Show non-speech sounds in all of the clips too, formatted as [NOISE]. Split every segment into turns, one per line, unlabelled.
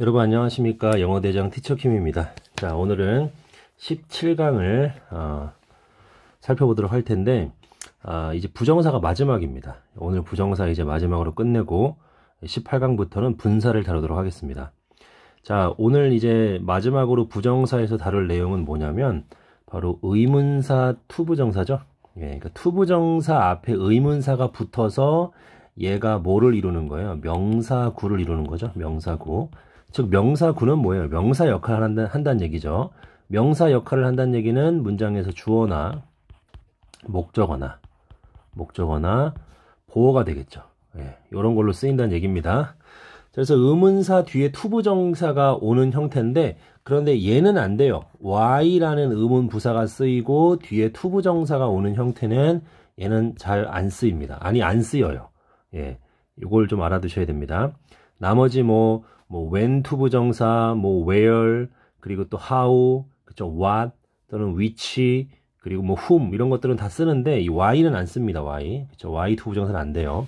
여러분 안녕하십니까 영어대장 티처킴입니다 자 오늘은 17강을 어, 살펴보도록 할 텐데 어, 이제 부정사가 마지막입니다 오늘 부정사 이제 마지막으로 끝내고 18강부터는 분사를 다루도록 하겠습니다 자 오늘 이제 마지막으로 부정사에서 다룰 내용은 뭐냐면 바로 의문사 투부정사죠 예, 그러니까 투부정사 앞에 의문사가 붙어서 얘가 뭐를 이루는 거예요 명사구를 이루는 거죠 명사구 즉 명사구는 뭐예요? 명사 역할을 한다, 한다는 얘기죠. 명사 역할을 한다는 얘기는 문장에서 주어나 목적어나 목적어나 보호가 되겠죠. 이런 예, 걸로 쓰인다는 얘기입니다. 그래서 의문사 뒤에 투부정사가 오는 형태인데 그런데 얘는 안 돼요. y라는 의문 부사가 쓰이고 뒤에 투부정사가 오는 형태는 얘는 잘 안 쓰입니다. 아니 안 쓰여요. 예, 이걸 좀 알아두셔야 됩니다. 나머지 뭐뭐 when to 부정사, 뭐 where, 그리고 또 how, 그쵸, what 또는 which, 그리고 뭐 whom 이런 것들은 다 쓰는데 이 y는 안 씁니다. y. 그쵸, y to 부정사는 안 돼요.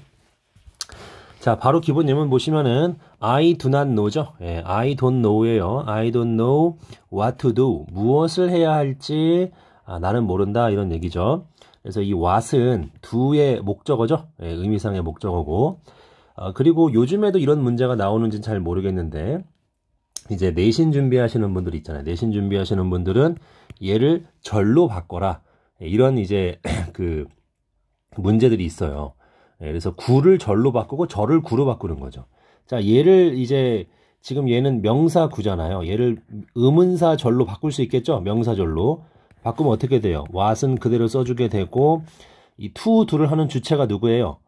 자, 바로 기본 예문 보시면은 I do not know죠. 예, I don't know예요. I don't know what to do. 무엇을 해야 할지 아, 나는 모른다 이런 얘기죠. 그래서 이 what은 do의 목적어죠. 예, 의미상의 목적어고 아, 그리고 요즘에도 이런 문제가 나오는지는 잘 모르겠는데 이제 내신 준비하시는 분들 있잖아요. 내신 준비하시는 분들은 얘를 절로 바꿔라. 이런 이제 [CLEARS THROAT] 그 문제들이 있어요. 예, 그래서 구를 절로 바꾸고 절을 구로 바꾸는 거죠. 자, 얘를 이제 지금 얘는 명사 구잖아요. 얘를 의문사 절로 바꿀 수 있겠죠? 명사 절로. 바꾸면 어떻게 돼요? w h a 은 그대로 써주게 되고 이 to, 를 하는 주체가 누구예요?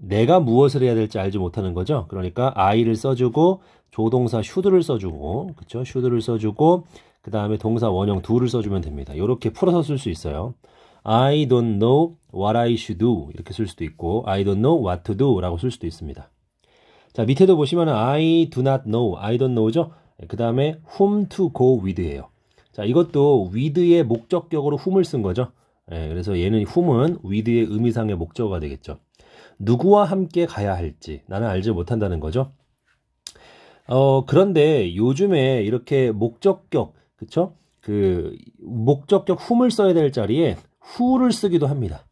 내가 무엇을 해야 될지 알지 못하는 거죠. 그러니까 I를 써주고 조동사 should를 써주고 그렇죠? should를 써주고 그 다음에 동사 원형 do를 써주면 됩니다. 이렇게 풀어서 쓸 수 있어요. I don't know what I should do 이렇게 쓸 수도 있고 I don't know what to do 라고 쓸 수도 있습니다. 자 밑에도 보시면 I do not know, I don't know죠. 예, 그 다음에 whom to go with예요. 자 이것도 with의 목적격으로 whom을 쓴 거죠. 예, 그래서 얘는 whom은 with의 의미상의 목적어가 되겠죠. 누구와 함께 가야 할지 나는 알지 못한다는 거죠. 어, 그런데 요즘에 이렇게 목적격, 그쵸? 그, 목적격 h 을 써야 될 자리에 후를 쓰기도 합니다.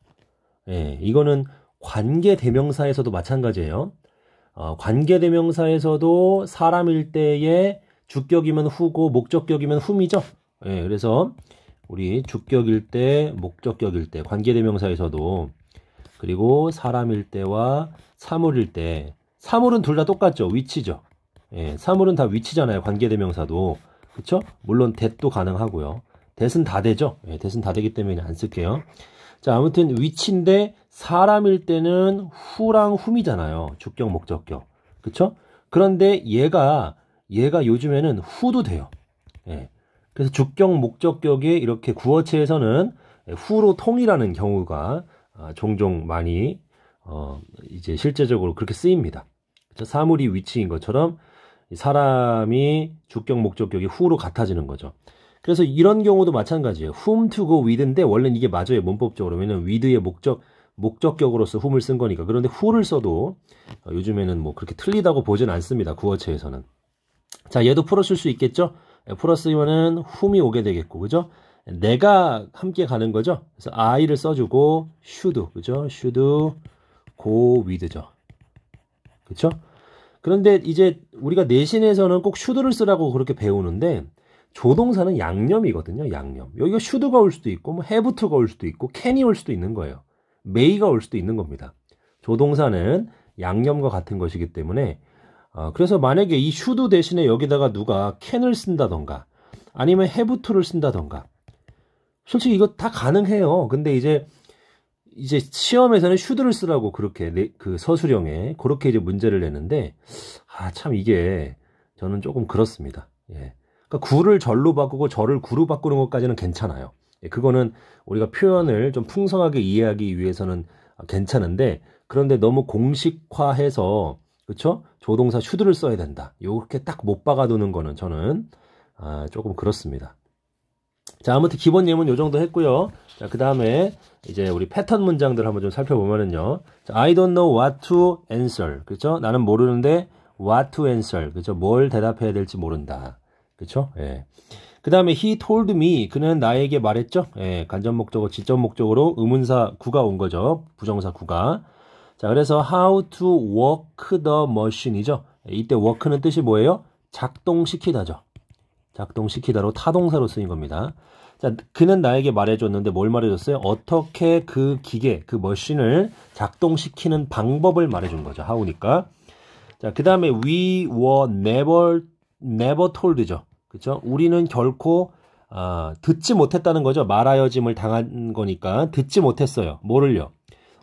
예, 이거는 관계 대명사에서도 마찬가지예요. 어, 관계 대명사에서도 사람일 때에 주격이면 후고 목적격이면 h 이죠 예, 그래서 우리 주격일 때, 목적격일 때, 관계 대명사에서도 그리고 사람일 때와 사물일 때 사물은 둘 다 똑같죠. 위치죠. 예, 사물은 다 위치잖아요. 관계대명사도. 그쵸? 물론 대도 가능하고요. 대은 다 되죠. 대은 예, 다 되기 때문에 안 쓸게요. 자, 아무튼 위치인데 사람일 때는 후랑 h u 이잖아요 주격, 목적격. 그쵸? 그런데 얘가 얘가 요즘에는 후도 돼요. 예. 그래서 주격 목적격에 이렇게 구어체에서는 예, 후로 통일하는 경우가 아, 종종 많이 어, 이제 실제적으로 그렇게 쓰입니다. 사물이 위치인 것처럼 사람이 주격 목적격이 후로 같아지는 거죠. 그래서 이런 경우도 마찬가지예요. whom to go with인데 원래는 이게 맞아요. 문법적으로면은 with의 목적 목적격으로서 whom을 쓴 거니까. 그런데 who를 써도 어, 요즘에는 뭐 그렇게 틀리다고 보진 않습니다. 구어체에서는. 자, 얘도 풀어쓸 수 있겠죠? 예, 풀었으면은 whom이 오게 되겠고. 그죠? 내가 함께 가는 거죠. 그래서 I를 써주고 should 그죠? should go with죠. 그렇죠? 그런데 이제 우리가 내신에서는 꼭 should를 쓰라고 그렇게 배우는데 조동사는 양념이거든요. 양념. 여기가 should가 올 수도 있고 뭐 have to가 올 수도 있고 can이 올 수도 있는 거예요. may가 올 수도 있는 겁니다. 조동사는 양념과 같은 것이기 때문에 어, 그래서 만약에 이 should 대신에 여기다가 누가 can을 쓴다던가 아니면 have to를 쓴다던가 솔직히 이거 다 가능해요. 근데 이제 이제 시험에서는 슈드를 쓰라고 그렇게 그 서술형에 그렇게 이제 문제를 내는데 아 참 이게 저는 조금 그렇습니다. 예. 그러니까 구를 절로 바꾸고 절을 구로 바꾸는 것까지는 괜찮아요. 예, 그거는 우리가 표현을 좀 풍성하게 이해하기 위해서는 괜찮은데 그런데 너무 공식화해서 그렇죠? 조동사 슈드를 써야 된다. 요렇게 딱 못 박아두는 거는 저는 아, 조금 그렇습니다. 자, 아무튼 기본 예문 요 정도 했고요. 자, 그 다음에 이제 우리 패턴 문장들 한번 좀 살펴보면은요. 자, I don't know what to answer. 그렇죠? 나는 모르는데 what to answer. 그렇죠? 뭘 대답해야 될지 모른다. 그렇죠? 예. 그 다음에 he told me 그는 나에게 말했죠. 예, 간접 목적어, 직접 목적으로 의문사 구가 온 거죠. 부정사 구가. 자, 그래서 how to work the machine이죠. 이때 work는 뜻이 뭐예요? 작동시키다죠. 작동시키다로 타동사로 쓰인 겁니다. 자, 그는 나에게 말해줬는데 뭘 말해줬어요? 어떻게 그 기계, 그 머신을 작동시키는 방법을 말해준 거죠. 하우니까. 자, 그 다음에 we were never, never told죠. 그쵸? 우리는 결코, 아, 듣지 못했다는 거죠. 말하여짐을 당한 거니까. 듣지 못했어요. 뭐를요?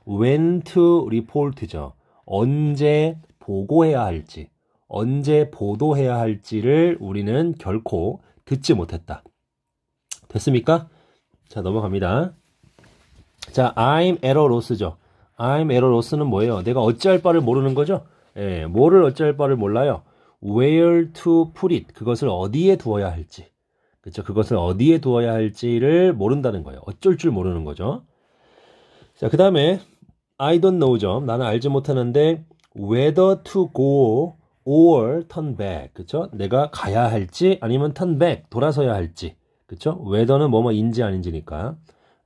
when to report죠. 언제 보고해야 할지. 언제 보도해야 할지를 우리는 결코 듣지 못했다. 됐습니까? 자, 넘어갑니다. 자, I'm at a loss죠. I'm at a loss는 뭐예요? 내가 어찌할 바를 모르는 거죠? 예, 뭐를 어찌할 바를 몰라요. where to put it. 그것을 어디에 두어야 할지. 그쵸 그것을 어디에 두어야 할지를 모른다는 거예요. 어쩔 줄 모르는 거죠. 자, 그 다음에 I don't know죠. 나는 알지 못하는데 whether to go or turn back 그쵸? 내가 가야 할지 아니면 turn back 돌아서야 할지 그쵸? 웨더는 뭐뭐인지 아닌지니까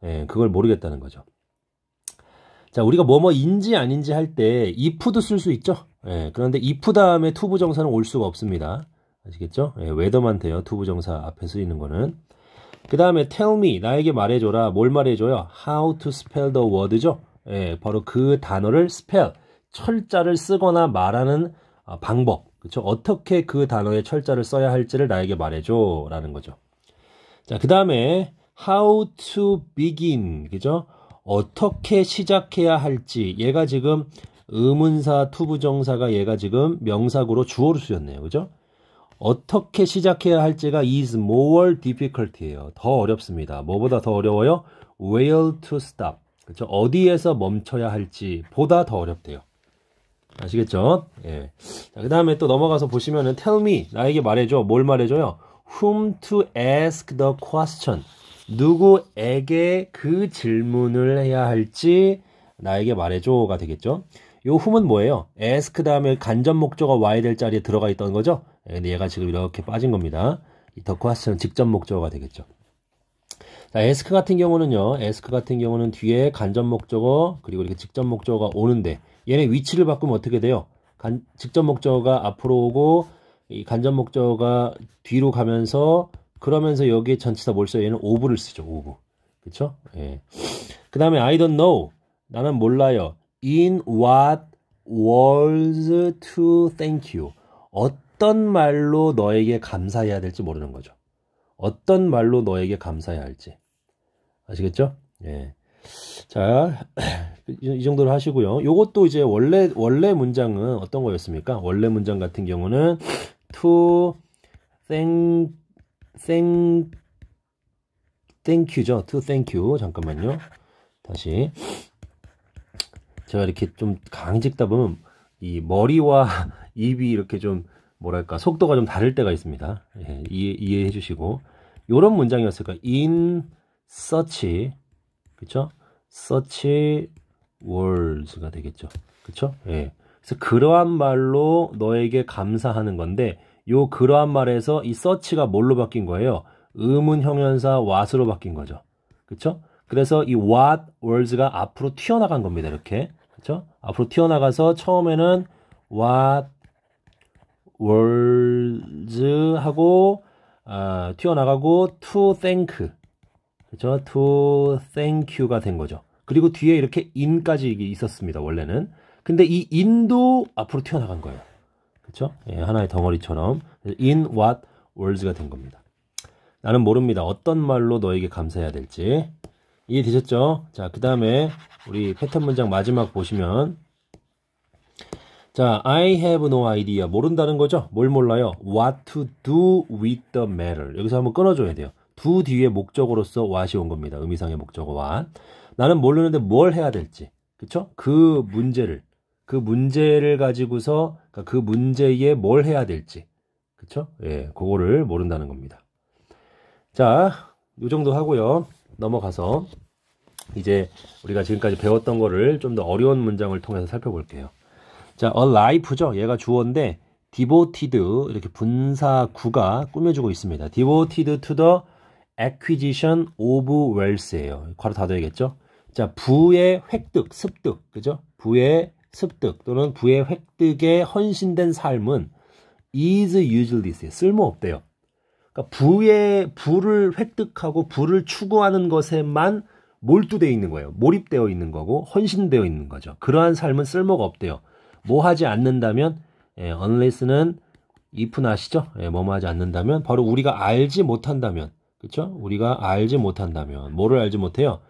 예, 그걸 모르겠다는 거죠. 자 우리가 뭐뭐인지 아닌지 할 때 if도 쓸 수 있죠. 예, 그런데 if 다음에 to 부정사는 올 수가 없습니다. 아시겠죠? 예, w h 만 돼요. to 부정사 앞에 쓰이는 거는 그 다음에 tell me 나에게 말해줘라 뭘 말해줘요? how to spell the word죠. 예, 바로 그 단어를 spell 철자를 쓰거나 말하는 아, 방법, 그렇죠? 어떻게 그 단어의 철자를 써야 할지를 나에게 말해줘라는 거죠. 자, 그 다음에 how to begin, 그죠? 어떻게 시작해야 할지 얘가 지금 의문사 투부정사가 얘가 지금 명사구로 주어로 쓰였네요, 그죠? 어떻게 시작해야 할지가 is more difficult예요. 더 어렵습니다. 뭐보다 더 어려워요? Where to stop. 그렇죠? 어디에서 멈춰야 할지 보다 더 어렵대요. 아시겠죠? 예. 자, 그 다음에 또 넘어가서 보시면은 tell me 나에게 말해줘 뭘 말해줘요? whom to ask the question 누구에게 그 질문을 해야 할지 나에게 말해줘가 되겠죠. 요 whom은 뭐예요? ask 다음에 간접 목적어 와야 될 자리에 들어가 있던 거죠. 예, 근데 얘가 지금 이렇게 빠진 겁니다. 더 question 직접 목적어가 되겠죠. 자, ask 같은 경우는요. ask 같은 경우는 뒤에 간접 목적어 그리고 이렇게 직접 목적어가 오는데 얘네 위치를 바꾸면 어떻게 돼요? 간, 직접 목적어가 앞으로 오고 이 간접 목적어가 뒤로 가면서 그러면서 여기에 전치사 뭘 써요? 얘는 오브를 쓰죠. 오브. 그쵸? 예. 그 다음에 I don't know. 나는 몰라요. In what words to thank you. 어떤 말로 너에게 감사해야 될지 모르는 거죠. 어떤 말로 너에게 감사해야 할지. 아시겠죠? 예. 자, [CLEARS THROAT] 이 정도로 하시고요. 요것도 이제 원래, 원래 문장은 어떤 거였습니까? 원래 문장 같은 경우는 to thank, thank, thank you죠. to thank you. 잠깐만요. 다시. 제가 이렇게 좀 강직다 보면 이 머리와 [LAUGHS] 입이 이렇게 좀 뭐랄까 속도가 좀 다를 때가 있습니다. 예, 이해, 이해해 주시고 요런 문장이었을까? in such 그쵸? such words가 되겠죠. 그쵸? 예. 그래서 그러한 말로 너에게 감사하는 건데 요 그러한 말에서 이 such가 뭘로 바뀐 거예요? 의문 형용사 what으로 바뀐 거죠. 그쵸? 그래서 이 what words가 앞으로 튀어나간 겁니다. 이렇게. 그쵸? 앞으로 튀어나가서 처음에는 what words 하고 어, 아, 튀어나가고 to thank 그죠? to thank you가 된 거죠. 그리고 뒤에 이렇게 인까지 있었습니다. 원래는. 근데 이 인도 앞으로 튀어나간 거예요. 그렇죠? 예, 하나의 덩어리처럼 in what words가 된 겁니다. 나는 모릅니다. 어떤 말로 너에게 감사해야 될지 이해되셨죠? 자, 그 다음에 우리 패턴 문장 마지막 보시면 자, I have no idea. 모른다는 거죠? 뭘 몰라요? What to do with the matter. 여기서 한번 끊어줘야 돼요. 두 뒤에 목적으로서 what이 온 겁니다. 의미상의 목적어 what. 나는 모르는데 뭘 해야 될지. 그쵸? 그 문제를. 그 문제를 가지고서 그러니까 그 문제에 뭘 해야 될지. 그쵸? 예, 그거를 모른다는 겁니다. 자, 요 정도 하고요. 넘어가서 이제 우리가 지금까지 배웠던 거를 좀 더 어려운 문장을 통해서 살펴볼게요. 자, a life죠. 얘가 주어인데 devoted 이렇게 분사구가 꾸며주고 있습니다. devoted to the acquisition of wealth예요. 괄호 닫아야겠죠? 자, 부의 획득, 습득, 그죠? 부의 습득 또는 부의 획득에 헌신된 삶은 is usually 쓸모없대요. 그러니까 부의 부를 획득하고 부를 추구하는 것에만 몰두되어 있는 거예요. 몰입되어 있는 거고 헌신되어 있는 거죠. 그러한 삶은 쓸모가 없대요. 뭐 하지 않는다면 예, unless는 if 아시죠? 예, 뭐뭐 하지 않는다면 바로 우리가 알지 못한다면 그렇죠? 우리가 알지 못한다면 뭐를 알지 못해요?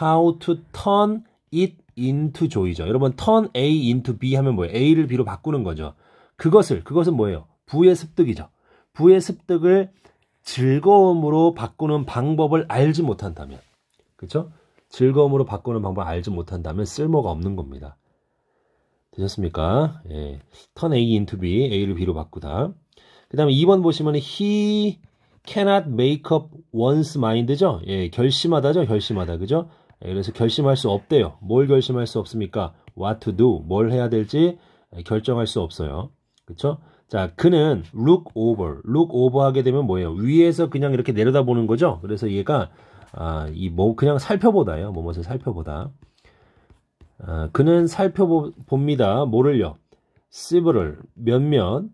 how to turn it into joy죠. 여러분 turn A into B 하면 뭐예요? A를 B로 바꾸는 거죠. 그것을 그것은 뭐예요? 부의 습득이죠. 부의 습득을 즐거움으로 바꾸는 방법을 알지 못한다면 그쵸 즐거움으로 바꾸는 방법을 알지 못한다면 쓸모가 없는 겁니다. 되셨습니까? 예. turn A into B, A를 B로 바꾸다. 그 다음에 2번 보시면 he cannot make up one's mind죠? 예, 결심하다죠? 결심하다. 그죠? 그래서 예, 결심할 수 없대요. 뭘 결심할 수 없습니까? What to do, 뭘 해야 될지 예, 결정할 수 없어요. 그렇죠? 자, 그는 look over, look over 하게 되면 뭐예요? 위에서 그냥 이렇게 내려다보는 거죠. 그래서 얘가 아, 이 뭐 그냥 살펴보다요 뭐뭐서 살펴보다. 아, 그는 살펴봅니다. 뭐를요? several, 몇몇,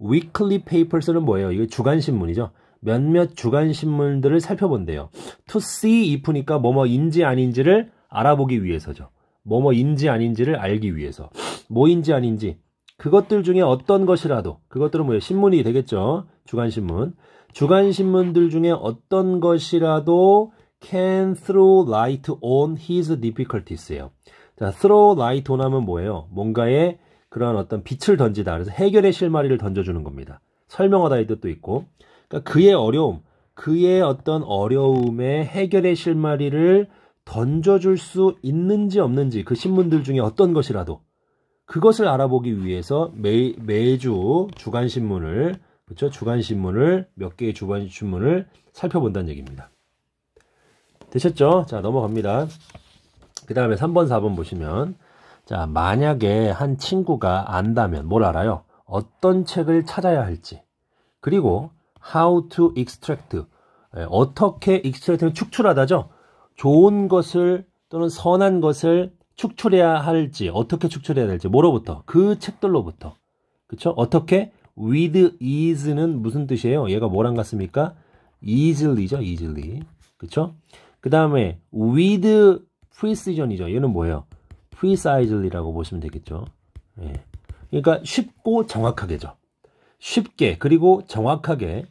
weekly papers는 뭐예요? 이게 주간 신문이죠. 몇몇 주간 신문들을 살펴본대요. to see if니까 뭐뭐인지 아닌지를 알아보기 위해서죠. 뭐뭐인지 아닌지를 알기 위해서. 뭐인지 아닌지. 그것들 중에 어떤 것이라도 그것들은 뭐예요? 신문이 되겠죠. 주간 신문. 주간 신문들 중에 어떤 것이라도 can throw light on his difficulties예요. 자, throw light on 하면 뭐예요? 뭔가에 그러한 어떤 빛을 던지다. 그래서 해결의 실마리를 던져주는 겁니다. 설명하다 의 뜻도 있고 그러니까 그의 어려움, 그의 어떤 어려움의 해결의 실마리를 던져줄 수 있는지 없는지 그 신문들 중에 어떤 것이라도 그것을 알아보기 위해서 매, 매주 주간 신문을 그렇죠 주간 신문을 몇 개의 주간 신문을 살펴본다는 얘기입니다. 되셨죠? 자 넘어갑니다. 그 다음에 3번 4번 보시면 자 만약에 한 친구가 안다면 뭘 알아요? 어떤 책을 찾아야 할지 그리고 how to extract 예, 어떻게 extract는 축출하다죠. 좋은 것을 또는 선한 것을 축출해야 할지 어떻게 축출해야 될지 뭐로부터 그 책들로부터 그쵸 어떻게 with ease는 무슨 뜻이에요 얘가 뭐랑 같습니까 easily죠 easily 그쵸 그 다음에 with precision이죠 얘는 뭐예요 p r e c i s e l y 라고 보시면 되겠죠 예. 그러니까 쉽고 정확하게죠 쉽게 그리고 정확하게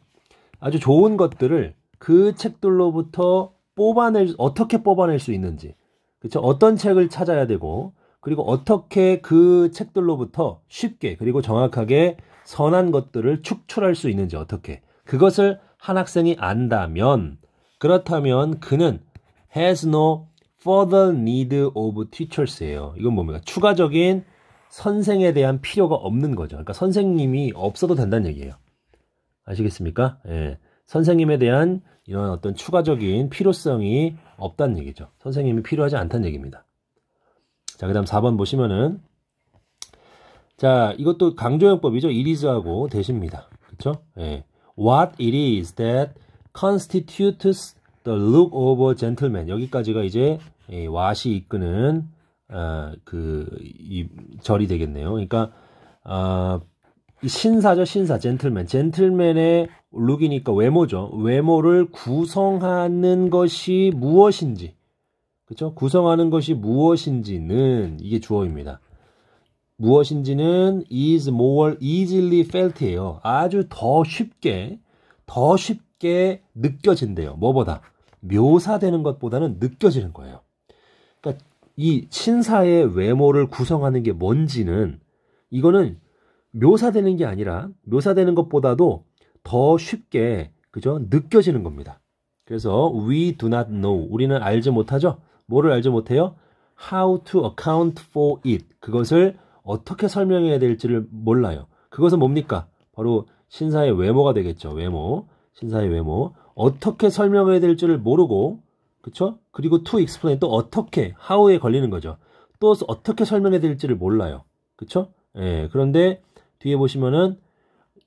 아주 좋은 것들을 그 책들로부터 뽑아낼 어떻게 뽑아낼 수 있는지 그렇죠 어떤 책을 찾아야 되고 그리고 어떻게 그 책들로부터 쉽게 그리고 정확하게 선한 것들을 축출할 수 있는지 어떻게 그것을 한 학생이 안다면 그렇다면 그는 has no further need of teachers예요. 이건 뭡니까? 추가적인 선생에 대한 필요가 없는 거죠. 그러니까 선생님이 없어도 된다는 얘기예요. 아시겠습니까? 예. 선생님에 대한 이런 어떤 추가적인 필요성이 없다는 얘기죠. 선생님이 필요하지 않다는 얘기입니다. 자, 그 다음 4번 보시면은 자, 이것도 강조형법이죠. it is하고 대시입니다. 그렇 예. What it is that constitutes the look o f e gentleman. 여기까지가 이제 예, 왓이 이끄는 아, 그 이, 절이 되겠네요. 그러니까 아, 신사죠, 신사. 젠틀맨. 젠틀맨의 룩이니까 외모죠. 외모를 구성하는 것이 무엇인지. 그쵸 구성하는 것이 무엇인지는 이게 주어입니다. 무엇인지는 is more easily felt예요. 아주 더 쉽게 더 쉽게 느껴진대요. 뭐보다 묘사되는 것보다는 느껴지는 거예요. 그러니까 이 신사의 외모를 구성하는 게 뭔지는 이거는 묘사되는 게 아니라 묘사되는 것보다도 더 쉽게 그죠? 느껴지는 겁니다. 그래서 we do not know 우리는 알지 못하죠. 뭐를 알지 못해요? how to account for it 그것을 어떻게 설명해야 될지를 몰라요. 그것은 뭡니까? 바로 신사의 외모가 되겠죠. 외모. 신사의 외모. 어떻게 설명해야 될지를 모르고 그렇 그리고 to explain 또 어떻게 how에 걸리는 거죠. 또 어떻게 설명해야 될지를 몰라요. 그렇 예. 그런데 뒤에 보시면은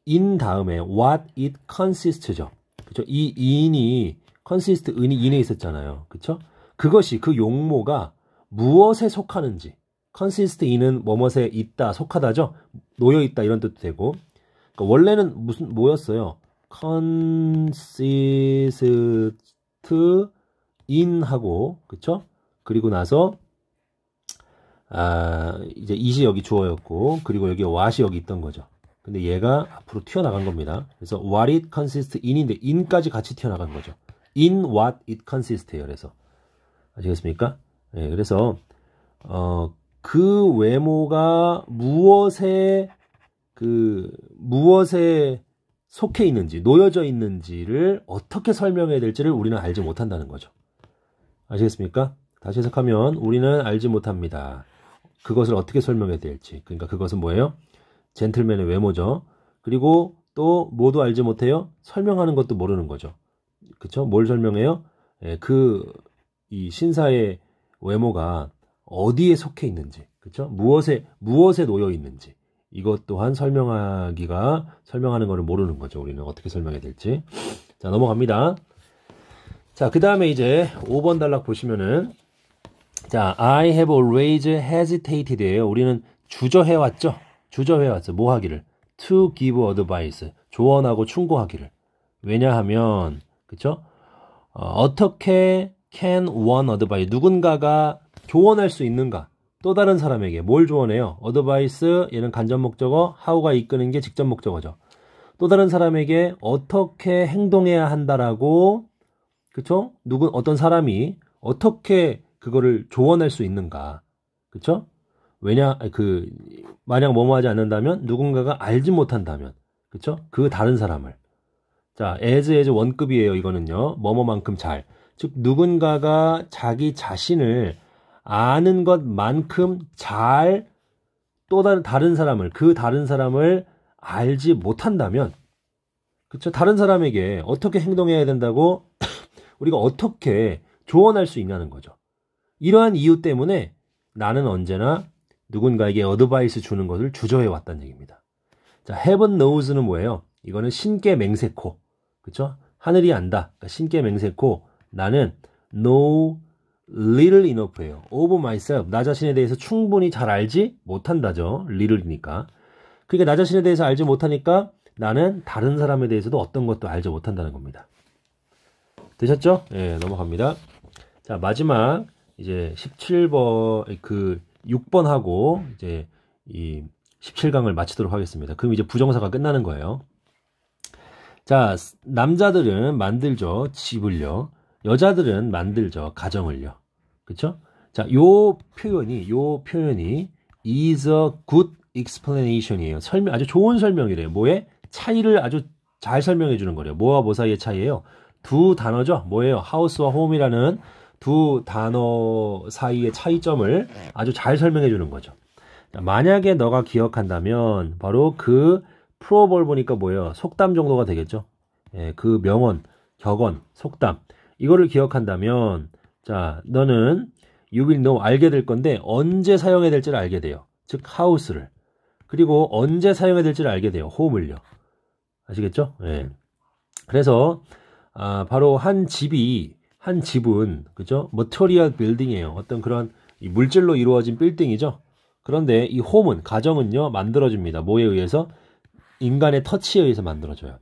in 다음에 what it consists죠. 그렇이 in이 consist 은이 in에 있었잖아요. 그쵸 그것이 그 용모가 무엇에 속하는지 consist in은 뭐뭐에 있다, 속하다죠. 놓여 있다 이런 뜻도 되고. 그러니까 원래는 무슨 뭐였어요? consist in 하고 그렇 그리고 나서 아, 이제 이시 여기 주어였고 그리고 여기 와시 여기 있던 거죠. 근데 얘가 앞으로 튀어나간 겁니다. 그래서 what it consists in인데 in까지 같이 튀어나간 거죠. in what it consist예요. 그래서 아시겠습니까? 예, 그래서 어, 그 외모가 무엇에 그 무엇에 속해 있는지 놓여져 있는지를 어떻게 설명해야 될지를 우리는 알지 못한다는 거죠. 아시겠습니까? 다시 해석하면 우리는 알지 못합니다. 그것을 어떻게 설명해야 될지. 그러니까 그것은 뭐예요? 젠틀맨의 외모죠. 그리고 또 뭐도 알지 못해요. 설명하는 것도 모르는 거죠. 그쵸? 뭘 설명해요? 예, 그, 이 신사의 외모가 어디에 속해 있는지, 그쵸? 무엇에, 무엇에 놓여 있는지. 이것 또한 설명하기가, 설명하는 것을 모르는 거죠. 우리는 어떻게 설명해야 될지. 자, 넘어갑니다. 자, 그 다음에 이제 5번 단락 보시면은, 자, I have always h e s i t a t e d 우리는 주저해 왔죠. 주저해 왔죠. 뭐 하기를 to give advice 조언하고 충고하기를. 왜냐하면 그쵸죠 어, 떻게 can one advise 누군가가 조언할 수 있는가? 또 다른 사람에게 뭘 조언해요? 어드바이스 얘는 간접 목적어, how가 이끄는 게 직접 목적어죠. 또 다른 사람에게 어떻게 행동해야 한다라고 그쵸? 누군 어떤 사람이 어떻게 그거를 조언할 수 있는가. 그쵸? 왜냐, 그, 만약 뭐뭐 하지 않는다면 누군가가 알지 못한다면. 그쵸? 그 다른 사람을. 자, as, as 원급이에요. 이거는요. 뭐뭐만큼 잘. 즉, 누군가가 자기 자신을 아는 것만큼 잘 또 다른, 다른 사람을, 그 다른 사람을 알지 못한다면, 그쵸? 다른 사람에게 어떻게 행동해야 된다고 [CLEARS THROAT] 우리가 어떻게 조언할 수 있냐는 거죠. 이러한 이유 때문에 나는 언제나 누군가에게 어드바이스 주는 것을 주저해 왔다는 얘기입니다. 자, heaven knows는 뭐예요? 이거는 신께 맹세코. 그쵸? 하늘이 안다. 그러니까 신께 맹세코 나는 no little enough예요. of myself. 나 자신에 대해서 충분히 잘 알지 못한다죠. little이니까. 그러니까 나 자신에 대해서 알지 못하니까 나는 다른 사람에 대해서도 어떤 것도 알지 못한다는 겁니다. 되셨죠? 예, 넘어갑니다. 자, 마지막 이제 17번 그 6번하고 이제 이 17강을 마치도록 하겠습니다. 그럼 이제 부정사가 끝나는 거예요. 자, 남자들은 만들죠. 집을요. 여자들은 만들죠. 가정을요. 그렇죠? 자, 요 표현이 요 표현이 is a good explanation이에요. 설명 아주 좋은 설명이래요. 뭐에 차이를 아주 잘 설명해 주는 거래요. 뭐와 뭐 사이의 차이예요? 두 단어죠. 뭐예요? 하우스와 h o 이라는 두 단어 사이의 차이점을 네. 아주 잘 설명해 주는 거죠. 만약에 너가 기억한다면 바로 그 프로벌 보니까 뭐예요? 속담 정도가 되겠죠. 예, 그 명언, 격언, 속담 이거를 기억한다면 자 너는 you will know 알게 될 건데 언제 사용해야 될지를 알게 돼요. 즉 하우스를 그리고 언제 사용해야 될지를 알게 돼요. 호흡을요 아시겠죠? 예. 그래서 아, 바로 한 집이 한 집은 그죠? 머터리얼 빌딩이에요. 어떤 그런 물질로 이루어진 빌딩이죠. 그런데 이 홈은 가정은요 만들어집니다. 뭐에 의해서 인간의 터치에 의해서 만들어져요.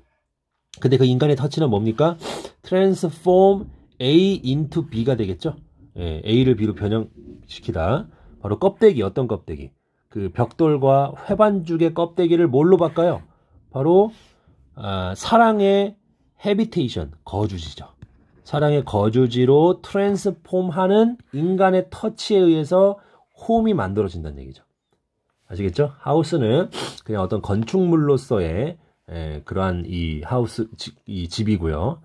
근데 그 인간의 터치는 뭡니까? transform A into B가 되겠죠. 예, A를 B로 변형시키다. 바로 껍데기 어떤 껍데기? 그 벽돌과 회반죽의 껍데기를 뭘로 바꿔요? 바로 아, 사랑의 헤비테이션 거주지죠. 사랑의 거주지로 트랜스폼하는 인간의 터치에 의해서 홈이 만들어진다는 얘기죠. 아시겠죠? 하우스는 그냥 어떤 건축물로서의 에, 예, 그러한 이 하우스 지, 이 집이고요.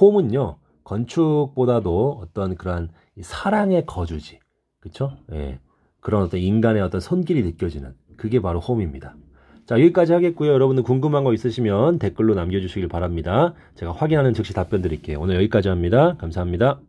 홈은요 건축보다도 어떤 그러한 사랑의 거주지, 그렇죠? 그런 어떤 인간의 어떤 손길이 느껴지는 그게 바로 홈입니다. 자, 여기까지 하겠고요. 여러분들 궁금한 거 있으시면 댓글로 남겨주시길 바랍니다. 제가 확인하는 즉시 답변 드릴게요. 오늘 여기까지 합니다. 감사합니다.